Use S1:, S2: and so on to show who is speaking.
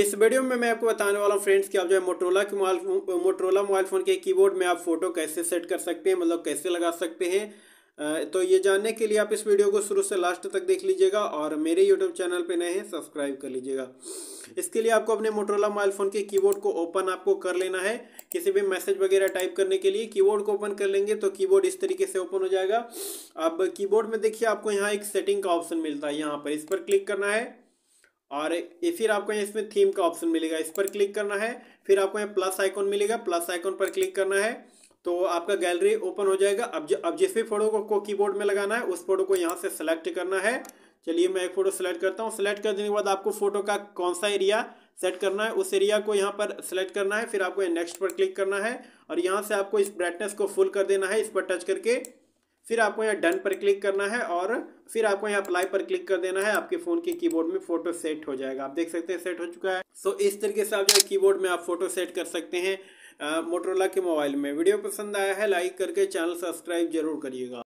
S1: इस वीडियो में मैं आपको बताने वाला हूँ फ्रेंड्स कि आप जो है मोटरोला के मोबाइल मोटरोला मोबाइल फ़ोन के कीबोर्ड में आप फ़ोटो कैसे सेट कर सकते हैं मतलब कैसे लगा सकते हैं तो ये जानने के लिए आप इस वीडियो को शुरू से लास्ट तक देख लीजिएगा और मेरे यूट्यूब चैनल पे नए हैं सब्सक्राइब कर लीजिएगा इसके लिए आपको अपने मोटरोला मोबाइल फ़ोन के कीबोर्ड को ओपन आपको कर लेना है किसी भी मैसेज वगैरह टाइप करने के लिए कीबोर्ड को ओपन कर लेंगे तो कीबोर्ड इस तरीके से ओपन हो जाएगा अब कीबोर्ड में देखिए आपको यहाँ एक सेटिंग का ऑप्शन मिलता है यहाँ पर इस पर क्लिक करना है और ये फिर आपको इसमें थीम का ऑप्शन मिलेगा इस पर क्लिक करना है फिर आपको यहाँ प्लस आइकॉन मिलेगा प्लस आइकॉन पर क्लिक करना है तो आपका गैलरी ओपन हो जाएगा अब जो अब जिस भी फोटो को, को कीबोर्ड में लगाना है उस फोटो को यहाँ से सेलेक्ट करना है चलिए मैं एक फोटो सेलेक्ट करता हूँ सेलेक्ट कर देने के बाद आपको फोटो का कौन सा एरिया सेट करना है उस एरिया को यहाँ पर सेलेक्ट करना है फिर आपको नेक्स्ट पर क्लिक करना है और यहाँ से आपको इस ब्राइटनेस को फुल कर देना है इस पर टच करके फिर आपको यहाँ डन पर क्लिक करना है और फिर आपको यहाँ अप्लाई पर क्लिक कर देना है आपके फ़ोन के कीबोर्ड में फोटो सेट हो जाएगा आप देख सकते हैं सेट हो चुका है सो so, इस तरीके से आप जो है कीबोर्ड में आप फोटो सेट कर सकते हैं मोटरोला के मोबाइल में वीडियो पसंद आया है लाइक करके चैनल सब्सक्राइब जरूर करिएगा